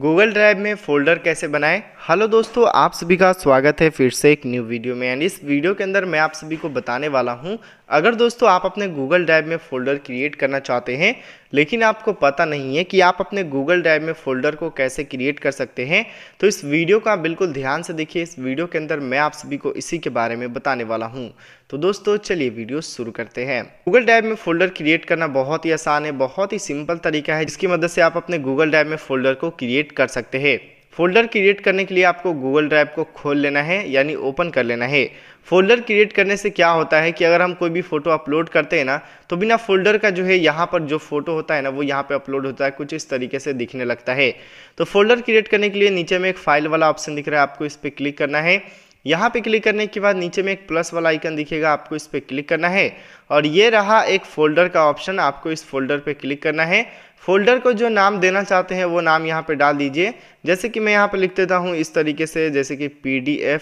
Google drive में folder कैसे बनाएं हेलो दोस्तों आप सभी का स्वागत है फिर से एक न्यू वीडियो में एंड इस वीडियो के अंदर मैं आप सभी को बताने वाला हूं अगर दोस्तों आप अपने गूगल ड्राइव में फ़ोल्डर क्रिएट करना चाहते हैं लेकिन आपको पता नहीं है कि आप अपने गूगल ड्राइव में फ़ोल्डर को कैसे क्रिएट कर सकते हैं तो इस वीडियो का बिल्कुल ध्यान से देखिए इस वीडियो के अंदर मैं आप सभी को इसी के बारे में बताने वाला हूँ तो दोस्तों चलिए वीडियो शुरू करते हैं गूगल ड्राइव में फ़ोल्डर क्रिएट करना बहुत ही आसान है बहुत ही सिंपल तरीका है जिसकी मदद से आप अपने गूगल ड्राइव में फ़ोल्डर को क्रिएट क्रिएट कर सकते हैं फोल्डर क्रिएट करने के लिए आपको गूगल ड्राइव को खोल लेना है यानी ओपन कर लेना है फोल्डर क्रिएट करने से क्या होता है कि अगर हम कोई भी फ़ोटो अपलोड करते हैं ना तो बिना फोल्डर का जो है यहाँ पर जो फोटो होता है ना वो यहाँ पे अपलोड होता है कुछ इस तरीके से दिखने लगता है तो फोल्डर क्रिएट करने के लिए नीचे में एक फाइल वाला ऑप्शन दिख रहा है आपको इस पर क्लिक करना है यहाँ पे क्लिक करने के बाद नीचे में एक प्लस वाला आइकन दिखेगा आपको इस पर क्लिक करना है और ये रहा एक फ़ोल्डर का ऑप्शन आपको इस फोल्डर पे क्लिक करना है फोल्डर को जो नाम देना चाहते हैं वो नाम यहाँ पे डाल दीजिए जैसे कि मैं यहाँ पर लिख देता हूँ इस तरीके से जैसे कि पी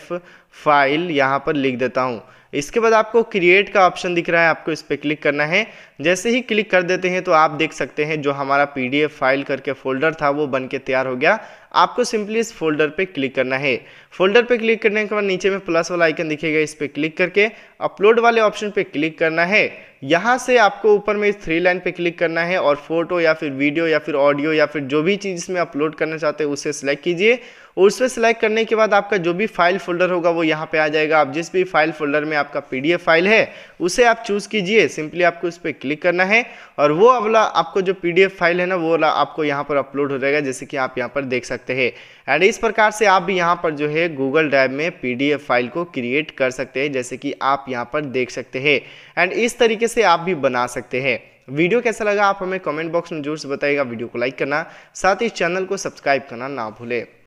फाइल यहाँ पर लिख देता हूँ इसके बाद आपको क्रिएट का ऑप्शन दिख रहा है आपको इस पर क्लिक करना है जैसे ही क्लिक कर देते हैं तो आप देख सकते हैं जो हमारा पी फाइल करके फोल्डर था वो बन के तैयार हो गया आपको सिंपली इस फोल्डर पे क्लिक करना है फोल्डर पे क्लिक करने के बाद नीचे में प्लस वाला आइकन दिखेगा इस पर क्लिक करके अपलोड वाले ऑप्शन पे क्लिक करना है है यहाँ से आपको ऊपर में इस थ्री लाइन पे क्लिक करना है और फोटो या फिर वीडियो या फिर ऑडियो या फिर जो भी चीज़ इसमें अपलोड करना चाहते हैं उसे सेलेक्ट कीजिए और पर सिलेक्ट करने के बाद आपका जो भी फाइल फोल्डर होगा वो यहाँ पे आ जाएगा आप जिस भी फाइल फोल्डर में आपका पीडीएफ फाइल है उसे आप चूज़ कीजिए सिंपली आपको उस पर क्लिक करना है और वो अवला आपको जो पीडीएफ फाइल है ना वो वाला आपको यहाँ पर अपलोड हो जाएगा जैसे कि आप यहाँ पर देख सकते हैं एंड इस प्रकार से आप भी यहाँ पर जो है गूगल ड्राइव में पी फाइल को क्रिएट कर सकते हैं जैसे कि आप यहाँ पर देख सकते हैं एंड इस तरीके से आप भी बना सकते हैं वीडियो कैसा लगा आप हमें कमेंट बॉक्स में जरूर से बताइएगा वीडियो को लाइक करना साथ ही चैनल को सब्सक्राइब करना ना भूले